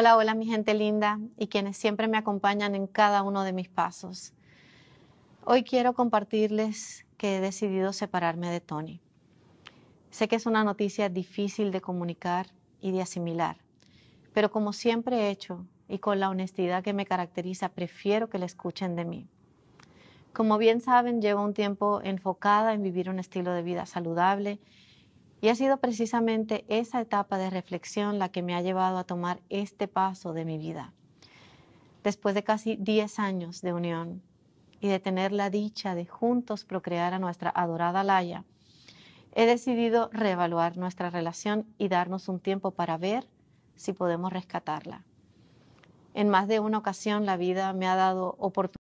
Hola, hola mi gente linda y quienes siempre me acompañan en cada uno de mis pasos. Hoy quiero compartirles que he decidido separarme de Tony. Sé que es una noticia difícil de comunicar y de asimilar, pero como siempre he hecho y con la honestidad que me caracteriza, prefiero que la escuchen de mí. Como bien saben, llevo un tiempo enfocada en vivir un estilo de vida saludable y ha sido precisamente esa etapa de reflexión la que me ha llevado a tomar este paso de mi vida. Después de casi 10 años de unión y de tener la dicha de juntos procrear a nuestra adorada Laya, he decidido reevaluar nuestra relación y darnos un tiempo para ver si podemos rescatarla. En más de una ocasión la vida me ha dado oportunidades